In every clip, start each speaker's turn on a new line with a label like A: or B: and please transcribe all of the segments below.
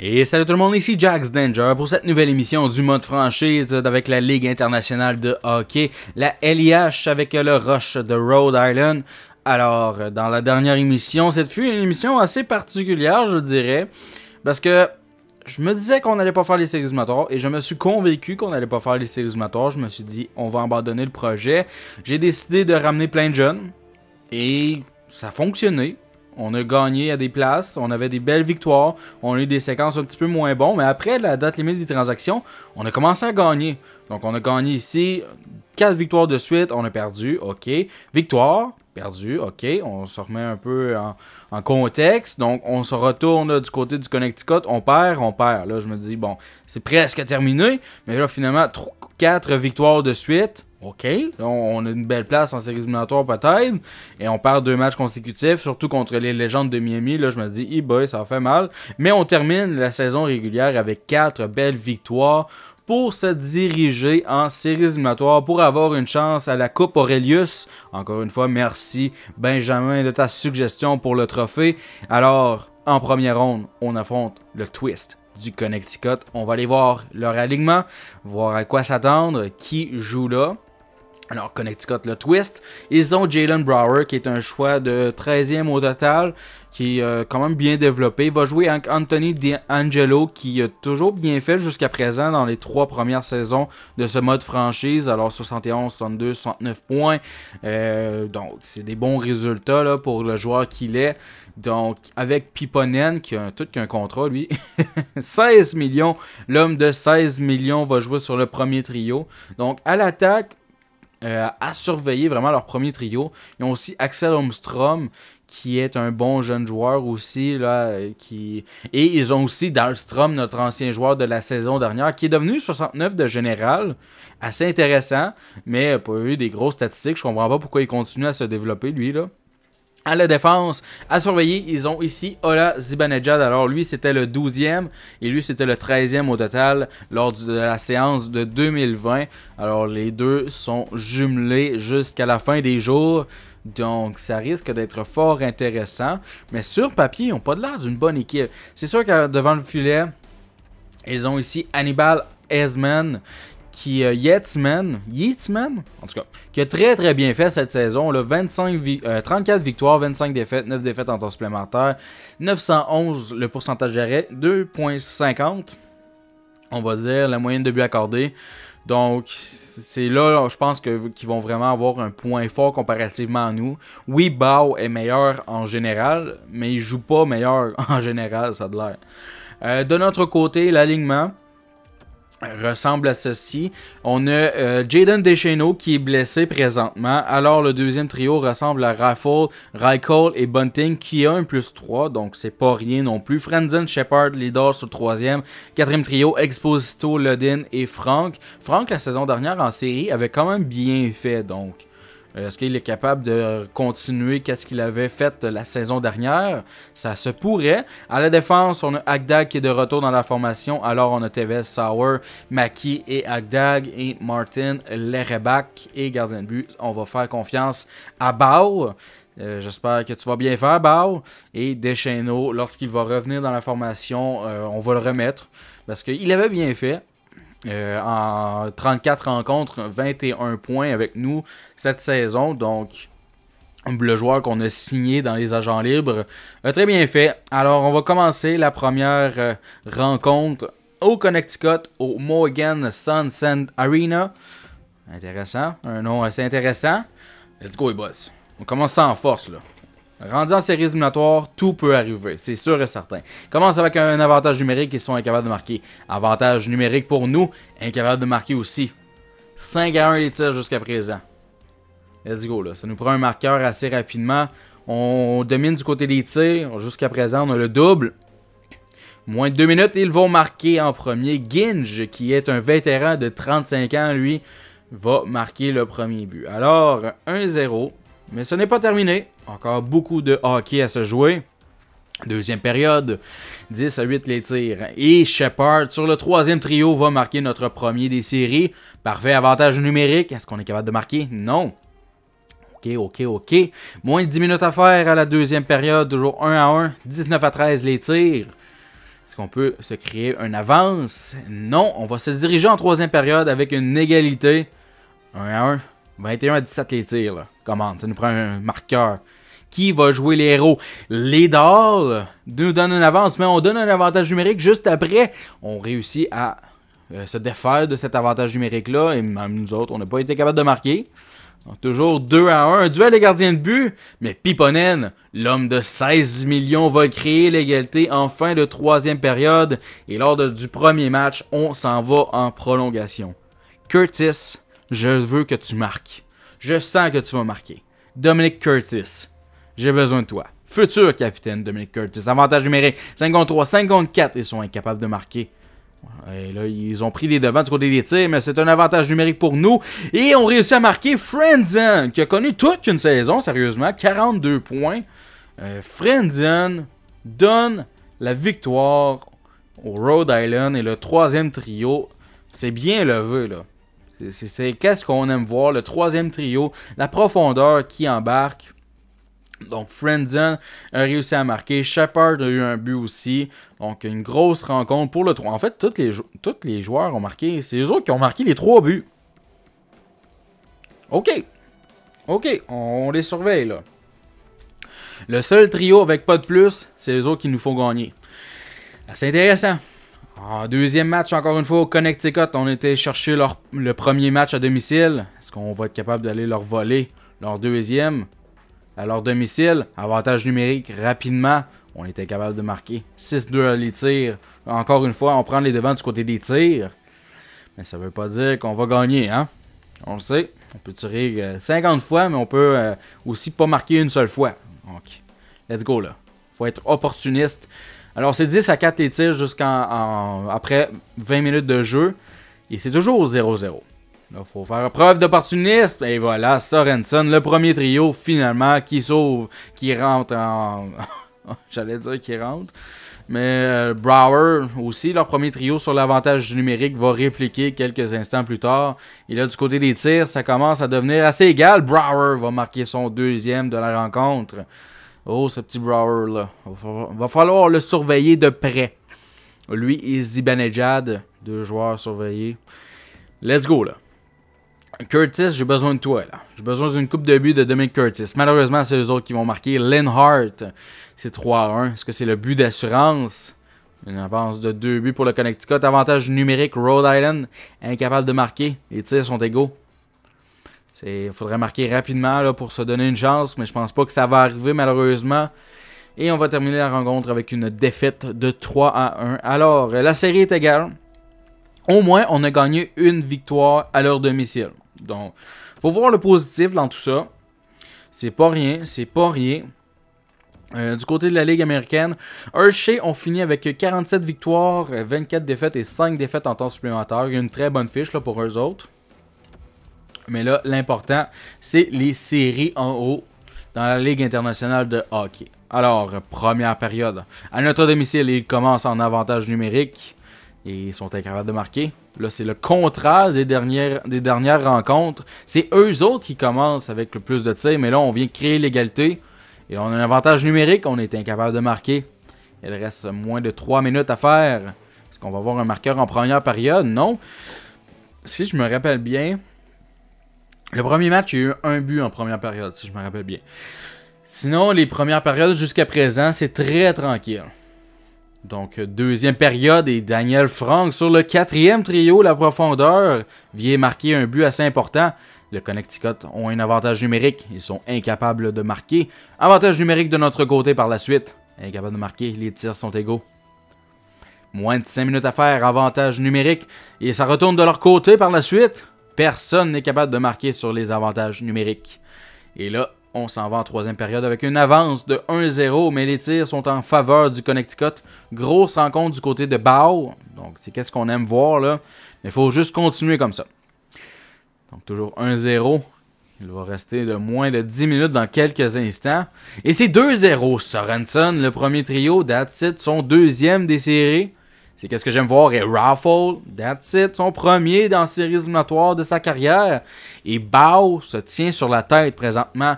A: Et salut tout le monde, ici Jax Danger pour cette nouvelle émission du mode franchise avec la Ligue internationale de hockey, la LIH avec le Rush de Rhode Island. Alors, dans la dernière émission, cette fut une émission assez particulière, je dirais, parce que je me disais qu'on n'allait pas faire les séries Mator et je me suis convaincu qu'on n'allait pas faire les séries motors. Je me suis dit, on va abandonner le projet. J'ai décidé de ramener plein de jeunes et ça fonctionnait. fonctionné. On a gagné à des places, on avait des belles victoires, on a eu des séquences un petit peu moins bonnes, mais après la date limite des transactions, on a commencé à gagner. Donc on a gagné ici Quatre victoires de suite, on a perdu, ok. Victoire, perdu, ok. On se remet un peu en, contexte. Donc on se retourne du côté du Connecticut, on perd, on perd. Là je me dis, bon, c'est presque terminé, mais là finalement quatre victoires de suite OK, on a une belle place en séries éliminatoires peut-être, et on perd deux matchs consécutifs, surtout contre les légendes de Miami. Là, je me dis, hey ça fait mal. Mais on termine la saison régulière avec quatre belles victoires pour se diriger en séries éliminatoires pour avoir une chance à la Coupe Aurelius. Encore une fois, merci Benjamin de ta suggestion pour le trophée. Alors, en première ronde, on affronte le Twist du Connecticut. On va aller voir leur alignement, voir à quoi s'attendre, qui joue là. Alors, Connecticut, le twist. Ils ont Jalen Brower, qui est un choix de 13e au total, qui est euh, quand même bien développé. Il va jouer Anthony D'Angelo, qui a toujours bien fait jusqu'à présent dans les trois premières saisons de ce mode franchise. Alors, 71, 62, 69 points. Euh, donc, c'est des bons résultats là, pour le joueur qu'il est. Donc, avec Piponen, qui a tout qu'un contrat, lui, 16 millions. L'homme de 16 millions va jouer sur le premier trio. Donc, à l'attaque, euh, à surveiller vraiment leur premier trio. Ils ont aussi Axel Holmstrom, qui est un bon jeune joueur aussi. Là, euh, qui... Et ils ont aussi Dahlstrom, notre ancien joueur de la saison dernière, qui est devenu 69 de général. Assez intéressant, mais pas eu des grosses statistiques. Je comprends pas pourquoi il continue à se développer, lui. là. À la défense, à surveiller, ils ont ici Ola Zibanejad. Alors lui, c'était le 12e et lui, c'était le 13e au total lors de la séance de 2020. Alors les deux sont jumelés jusqu'à la fin des jours. Donc, ça risque d'être fort intéressant. Mais sur papier, ils n'ont pas de l'air d'une bonne équipe. C'est sûr que devant le filet, ils ont ici Hannibal Esman, qui euh, en tout cas, qui a très très bien fait cette saison. Là, 25 34 victoires, 25 défaites, 9 défaites en temps supplémentaire, 911 le pourcentage d'arrêt, 2.50, on va dire, la moyenne de but accordé. Donc, c'est là, je pense qu'ils vont vraiment avoir un point fort comparativement à nous. Oui, Bao est meilleur en général, mais il joue pas meilleur en général, ça de l'air. Euh, de notre côté, l'alignement, ressemble à ceci. On a euh, Jaden Deschenaux qui est blessé présentement. Alors le deuxième trio ressemble à Raffle, Rykel et Bunting qui a un plus 3, donc c'est pas rien non plus. Frenzen Shepard, Lidl sur le troisième. Quatrième trio, Exposito, Ludin et Frank. Frank la saison dernière en série avait quand même bien fait donc euh, est-ce qu'il est capable de continuer qu'est-ce qu'il avait fait euh, la saison dernière? Ça se pourrait. À la défense, on a Agdag qui est de retour dans la formation. Alors, on a Tevez, Sauer, Mackie et Agdag et Martin Lerebach et gardien de but. On va faire confiance à Bao. Euh, j'espère que tu vas bien faire, Bao. Et Descheno, lorsqu'il va revenir dans la formation, on va le remettre. Parce qu'il avait bien fait. Euh, en 34 rencontres, 21 points avec nous cette saison. Donc, le joueur qu'on a signé dans les agents libres. très bien fait. Alors, on va commencer la première euh, rencontre au Connecticut, au Morgan Sunset Arena. Intéressant. Un nom assez intéressant. Let's go, les boss. On commence sans en force, là. Rendu en série éliminatoires, tout peut arriver, c'est sûr et certain. Commence avec un avantage numérique, ils sont incapables de marquer. Avantage numérique pour nous, incapables de marquer aussi. 5 à 1 les tirs jusqu'à présent. Let's go là, ça nous prend un marqueur assez rapidement. On domine du côté des tirs, jusqu'à présent on a le double. Moins de 2 minutes, ils vont marquer en premier. Ginge, qui est un vétéran de 35 ans, lui, va marquer le premier but. Alors, 1-0. Mais ce n'est pas terminé. Encore beaucoup de hockey à se jouer. Deuxième période, 10 à 8 les tirs. Et Shepard sur le troisième trio va marquer notre premier des séries. Parfait avantage numérique. Est-ce qu'on est capable de marquer? Non. OK, OK, OK. Moins de 10 minutes à faire à la deuxième période, toujours 1 à 1, 19 à 13 les tirs. Est-ce qu'on peut se créer une avance? Non, on va se diriger en troisième période avec une égalité. 1 à 1. 21 à 17 les tirs, Commande, ça nous prend un marqueur. Qui va jouer les héros? Les Dolls nous donne une avance, mais on donne un avantage numérique juste après. On réussit à euh, se défaire de cet avantage numérique-là. Et même nous autres, on n'a pas été capable de marquer. Donc, toujours 2 à 1. Duel des gardiens de but. Mais Piponen, l'homme de 16 millions, va créer l'égalité en fin de troisième période. Et lors du premier match, on s'en va en prolongation. Curtis je veux que tu marques. Je sens que tu vas marquer. Dominic Curtis, j'ai besoin de toi. Futur capitaine Dominic Curtis. Avantage numérique 53-54. Ils sont incapables de marquer. Et là, ils ont pris les devants du côté des tirs, mais c'est un avantage numérique pour nous. Et on réussit à marquer Frenzen, qui a connu toute une saison, sérieusement, 42 points. Euh, donne la victoire au Rhode Island et le troisième trio. C'est bien levé, là. C'est qu'est-ce qu'on aime voir. Le troisième trio, la profondeur qui embarque. Donc, Frenzen a réussi à marquer. Shepard a eu un but aussi. Donc, une grosse rencontre pour le 3. En fait, tous les, les joueurs ont marqué. C'est eux autres qui ont marqué les trois buts. OK. OK, on, les surveille, là. Le seul trio avec pas de plus, c'est eux autres qui nous font gagner. C'est intéressant. En deuxième match, encore une fois, au Connecticut, on était chercher leur, le premier match à domicile. Est-ce qu'on va être capable d'aller leur voler leur deuxième à leur domicile? Avantage numérique rapidement. On était capable de marquer 6-2 à les tirs. Encore une fois, on prend les devants du côté des tirs. Mais ça veut pas dire qu'on va gagner, hein? On le sait. On peut tirer 50 euh, fois, mais on peut euh, aussi pas marquer une seule fois. Donc, let's go là. Faut être opportuniste. Alors, c'est 10 à 4 les tirs jusqu'en après 20 minutes de jeu. Et c'est toujours 0-0. Il faut faire preuve d'opportunisme. Et voilà, Sorensen, le premier trio, finalement, qui sauve, qui rentre en. J'allais dire qui rentre. Mais euh, Brower aussi, leur premier trio sur l'avantage numérique, va répliquer quelques instants plus tard. Et là, du côté des tirs, ça commence à devenir assez égal. Brower va marquer son deuxième de la rencontre. Oh, ce petit Brower, là. Va falloir le surveiller de près. Lui et Zibanejad, deux joueurs surveillés. Let's go, là. Curtis, j'ai besoin de toi, là. J'ai besoin d'une coupe de but de Dominic Curtis. Malheureusement, c'est eux autres qui vont marquer. Hart, c'est 3-1. Est-ce que c'est le but d'assurance? Une avance de deux buts pour le Connecticut. Avantage numérique, Rhode Island, incapable de marquer. Les tirs sont égaux. Il faudrait marquer rapidement pour se donner une chance, mais je pense pas que ça va arriver malheureusement. Et on va terminer la rencontre avec une défaite de 3 à 1. Alors, la série est égale. Au moins, on a gagné une victoire à leur domicile. Donc, faut voir le positif dans tout ça. C'est pas rien, c'est pas rien. Euh, du côté de la Ligue américaine, Hershey ont fini avec 47 victoires, 24 défaites et 5 défaites en temps supplémentaire. Une très bonne fiche là, pour eux autres. Mais là, l'important, c'est les séries en haut dans la Ligue internationale de hockey. Alors, première période. À notre domicile, ils commencent en avantage numérique Ils sont incapables de marquer. Là, c'est le contraire des dernières, des dernières rencontres. C'est eux autres qui commencent avec le plus de tirs, mais là, on vient créer l'égalité. Et on a un avantage numérique, on est incapable de marquer. Il reste moins de 3 minutes à faire. Est-ce qu'on va avoir un marqueur en première période? Non. Si je me rappelle bien, le premier match, il y a eu un but en première période, si je me rappelle bien. Sinon, les premières périodes jusqu'à présent, c'est très tranquille. Donc, deuxième période et Daniel Frank sur le quatrième trio, la profondeur, vient marquer un but assez important. Le Connecticut ont un avantage numérique, ils sont incapables de marquer. Avantage numérique de notre côté par la suite. Incapables de marquer, les tirs sont égaux. Moins de 5 minutes à faire, avantage numérique, et ça retourne de leur côté par la suite. Personne n'est capable de marquer sur les avantages numériques. Et là, on s'en va en troisième période avec une avance de 1-0, mais les tirs sont en faveur du Connecticut. Grosse rencontre du côté de Bao. Donc, c'est qu'est-ce qu'on aime voir là. Mais il faut juste continuer comme ça. Donc, toujours 1-0. Il va rester de moins de 10 minutes dans quelques instants. Et c'est 2-0. Sorensen, le premier trio, Datsit, son deuxième des séries. C'est qu'est-ce que j'aime voir et Raffle, that's it, son premier dans la série de sa carrière. Et Bao se tient sur la tête présentement.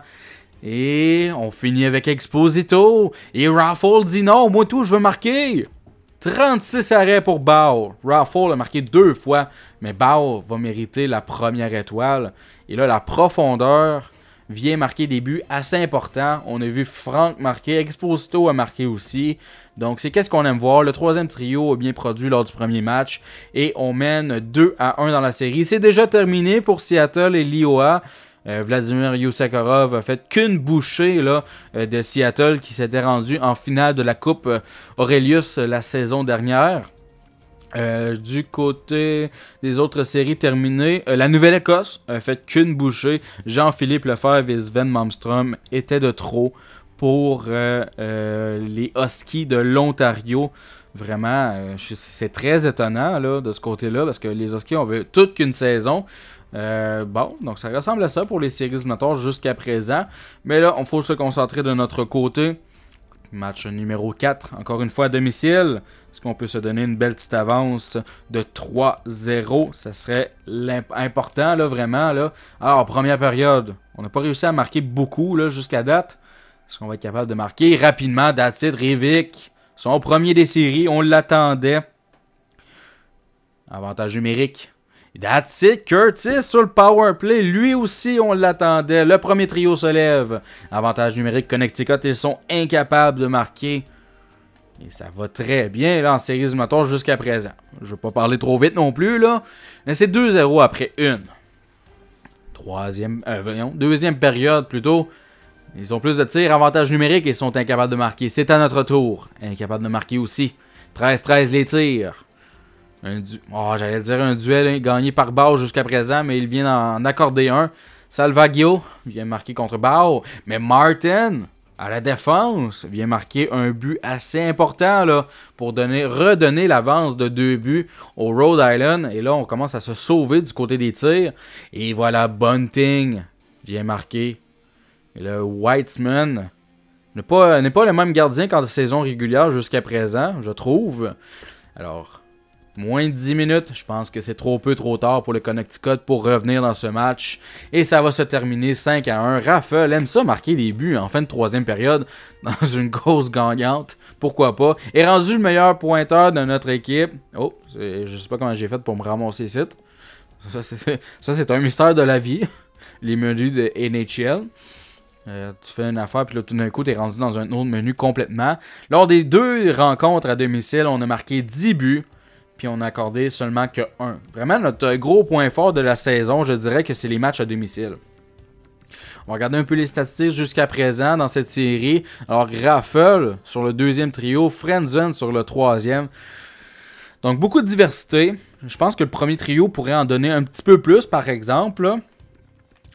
A: Et on finit avec Exposito. Et Raffle dit non, moi tout, je veux marquer. 36 arrêts pour Bao. Raffle a marqué deux fois, mais Bao va mériter la première étoile. Et là, la profondeur vient marquer des buts assez importants. On a vu Franck marquer, Exposito a marqué aussi. Donc c'est qu'est-ce qu'on aime voir. Le troisième trio a bien produit lors du premier match et on mène 2 à 1 dans la série. C'est déjà terminé pour Seattle et l'IOA. Euh, Vladimir Yusakarov a fait qu'une bouchée là, euh, de Seattle qui s'était rendu en finale de la Coupe Aurelius la saison dernière. Euh, du côté des autres séries terminées, euh, la Nouvelle-Écosse a fait qu'une bouchée. Jean-Philippe Lefebvre et Sven Malmström étaient de trop pour euh, les Huskies de l'Ontario. Vraiment, c'est très étonnant de ce côté-là parce que les Huskies ont vu toute qu'une saison. bon, donc ça ressemble à ça pour les séries de éliminatoires jusqu'à présent. Mais là, on faut se concentrer de notre côté Match numéro 4, encore une fois à domicile. Est-ce qu'on peut se donner une belle petite avance de 3-0 Ça serait important, là, vraiment. Là. Alors, première période, on n'a pas réussi à marquer beaucoup jusqu'à date. Est-ce qu'on va être capable de marquer rapidement Datsit, Rivik, son premier des séries, on l'attendait. Avantage numérique That's it, Curtis sur le power play. Lui aussi, on l'attendait. Le premier trio se lève. Avantage numérique, Connecticut, ils sont incapables de marquer. Et ça va très bien là, en série matchs jusqu'à présent. Je ne veux pas parler trop vite non plus, là. Mais c'est 2-0 après une. Troisième, euh, deuxième période plutôt. Ils ont plus de tirs, avantage numérique et sont incapables de marquer. C'est à notre tour. Incapables de marquer aussi. 13-13 les tirs. Un ah, J'allais dire un duel gagné par Bao jusqu'à présent, mais il vient d'en accorder un. Salvaggio vient marquer contre Bao. Mais Martin, à la défense, vient marquer un but assez important là, pour donner, redonner l'avance de deux buts au Rhode Island. Et là, on commence à se sauver du côté des tirs. Et voilà, Bunting vient marquer. Et le Whiteman n'est pas, pas le même gardien qu'en saison régulière jusqu'à présent, je trouve. Alors, moins de 10 minutes. Je pense que c'est trop peu, trop tard pour le Connecticut pour revenir dans ce match. Et ça va se terminer 5 à 1. Raphaël aime ça marquer des buts en fin de troisième période dans une grosse gagnante. Pourquoi pas? Et rendu le meilleur pointeur de notre équipe. Oh, je sais pas comment j'ai fait pour me ramasser ici. Ça, c'est un mystère de la vie. Les menus de NHL. Euh, tu fais une affaire, puis là, tout d'un coup, tu es rendu dans un autre menu complètement. Lors des deux rencontres à domicile, on a marqué 10 buts puis on a accordé seulement que un. Vraiment, notre gros point fort de la saison, je dirais que c'est les matchs à domicile. On va regarder un peu les statistiques jusqu'à présent dans cette série. Alors, Raffle sur le deuxième trio, Frenzen sur le troisième. Donc, beaucoup de diversité. Je pense que le premier trio pourrait en donner un petit peu plus, par exemple.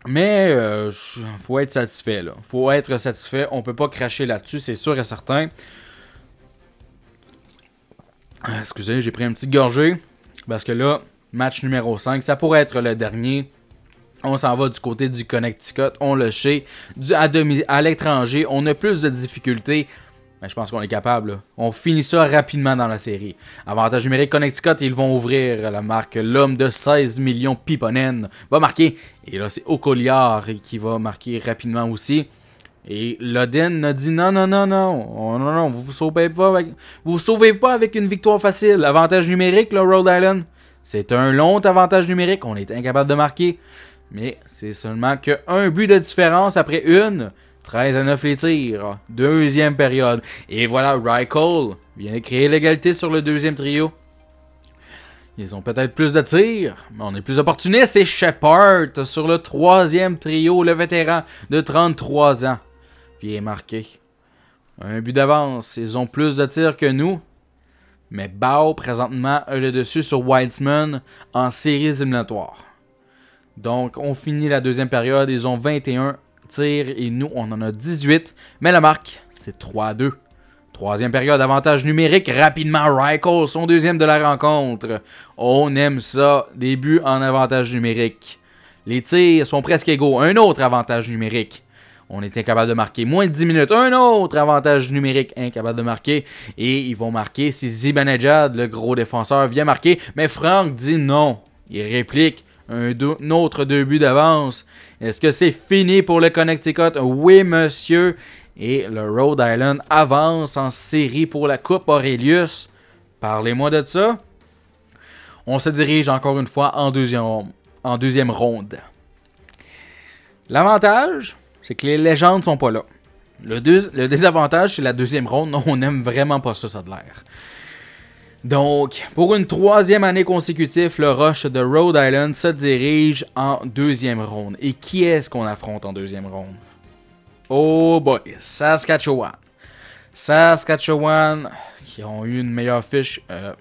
A: Mais il euh, faut être satisfait. Il faut être satisfait. On peut pas cracher là-dessus, c'est sûr et certain. Ah, excusez, j'ai pris un petit gorgé. Parce que là, match numéro 5, ça pourrait être le dernier. On s'en va du côté du Connecticut, on le sait. Du, à, à l'étranger, on a plus de difficultés. Mais je pense qu'on est capable. On finit ça rapidement dans la série. Avantage numérique Connecticut, ils vont ouvrir la marque. L'homme de 16 millions, Piponen, va marquer. Et là, c'est Ocoliard qui va marquer rapidement aussi. Et Loden a dit non, non, non, non, oh, non, non, vous vous sauvez pas vous, sauvez pas avec une victoire facile. Avantage numérique, le Rhode Island. C'est un long avantage numérique, on est incapable de marquer. Mais c'est seulement qu'un but de différence après une. 13 à 9 les tirs. Deuxième période. Et voilà, Rykel vient de créer l'égalité sur le deuxième trio. Ils ont peut-être plus de tirs, mais on est plus opportuniste. Et Shepard sur le troisième trio, le vétéran de 33 ans. Puis marqué. Un but d'avance. Ils ont plus de tirs que nous. Mais Bao, présentement, a le dessus sur Wildsman en série éliminatoire. Donc, on finit la deuxième période. Ils ont 21 tirs et nous, on en a 18. Mais la marque, c'est 3-2. Troisième période, avantage numérique rapidement. Ryko, son deuxième de la rencontre. On aime ça. Début en avantage numérique. Les tirs sont presque égaux. Un autre avantage numérique. On est incapable de marquer. Moins de 10 minutes. Un autre avantage numérique incapable de marquer. Et ils vont marquer si Zibanejad, le gros défenseur, vient marquer. Mais Franck dit non. Il réplique un, autre deux buts d'avance. Est-ce que c'est fini pour le Connecticut? Oui, monsieur. Et le Rhode Island avance en série pour la Coupe Aurelius. Parlez-moi de ça. On se dirige encore une fois en deuxième, en deuxième ronde. L'avantage, c'est que les légendes sont pas là. Le, le désavantage, c'est la deuxième ronde. Non, on n'aime vraiment pas ça, ça de l'air. Donc, pour une troisième année consécutive, le rush de Rhode Island se dirige en deuxième ronde. Et qui est-ce qu'on affronte en deuxième ronde? Oh boy, Saskatchewan. Saskatchewan, qui ont eu une meilleure fiche. Euh,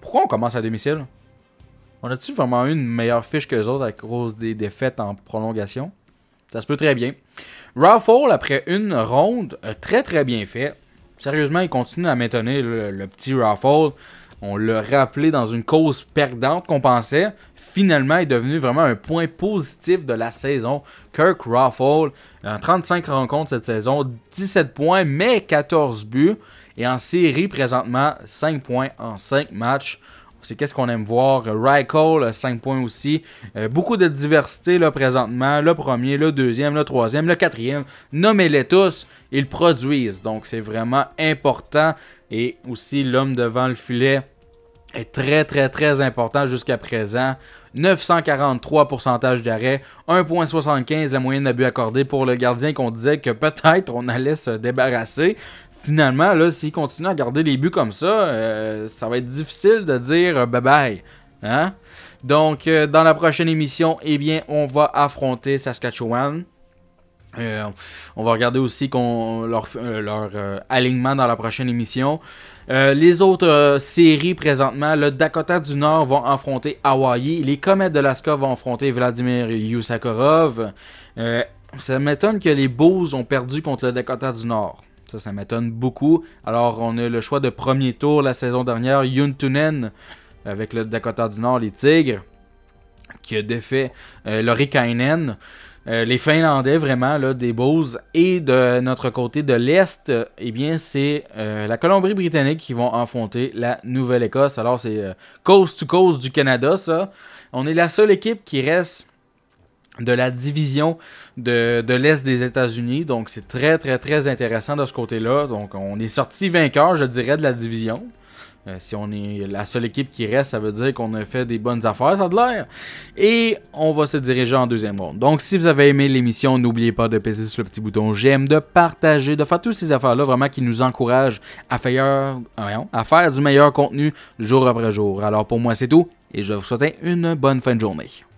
A: pourquoi on commence à domicile? On a-tu vraiment eu une meilleure fiche que les autres à cause des défaites en prolongation? Ça se peut très bien. Raffle, après une ronde, euh, très très bien fait. Sérieusement, il continue à m'étonner le, petit Raffle. On l'a rappelé dans une cause perdante qu'on pensait. Finalement, est devenu vraiment un point positif de la saison. Kirk Raffle, en 35 rencontres cette saison, 17 points, mais 14 buts. Et en série, présentement, 5 points en 5 matchs. C'est qu'est-ce qu'on aime voir. Euh, Rykel, 5 euh, points aussi. Euh, beaucoup de diversité là, présentement. Le premier, le deuxième, le troisième, le quatrième. Nommez-les tous, ils produisent. Donc c'est vraiment important. Et aussi l'homme devant le filet est très très très important jusqu'à présent. 943 pourcentage d'arrêt, 1.75 la moyenne d'abus accordé pour le gardien qu'on disait que peut-être on allait se débarrasser finalement, là, continuent à garder les buts comme ça, euh, ça va être difficile de dire bye-bye. Euh, hein? Donc, euh, dans la prochaine émission, eh bien, on va affronter Saskatchewan. on va regarder aussi leur, alignement dans la prochaine émission. les autres séries présentement, le Dakota du Nord vont affronter Hawaii. Les Comètes de l'Alaska vont affronter Vladimir Yusakorov. ça m'étonne que les Bulls ont perdu contre le Dakota du Nord. Ça, ça m'étonne beaucoup. Alors, on a le choix de premier tour la saison dernière, Yuntunen, avec le Dakota du Nord, les Tigres, qui a défait euh, Lorikainen. Euh, les Finlandais, vraiment, là, des beaux. Et de notre côté de l'Est, eh bien, c'est euh, la Colombie-Britannique qui vont affronter la Nouvelle-Écosse. Alors, c'est euh, coast to coast du Canada, ça. On est la seule équipe qui reste de la division de, l'Est des États-Unis. Donc, c'est très, très, très intéressant de ce côté-là. Donc, on est sorti vainqueur, je dirais, de la division. Euh, si on est la seule équipe qui reste, ça veut dire qu'on a fait des bonnes affaires, ça a de l'air. Et on va se diriger en deuxième ronde. Donc, si vous avez aimé l'émission, n'oubliez pas de peser sur le petit bouton j'aime, de partager, de faire toutes ces affaires-là vraiment qui nous encouragent à faire, à faire du meilleur contenu jour après jour. Alors, pour moi, c'est tout. Et je vous souhaite une bonne fin de journée.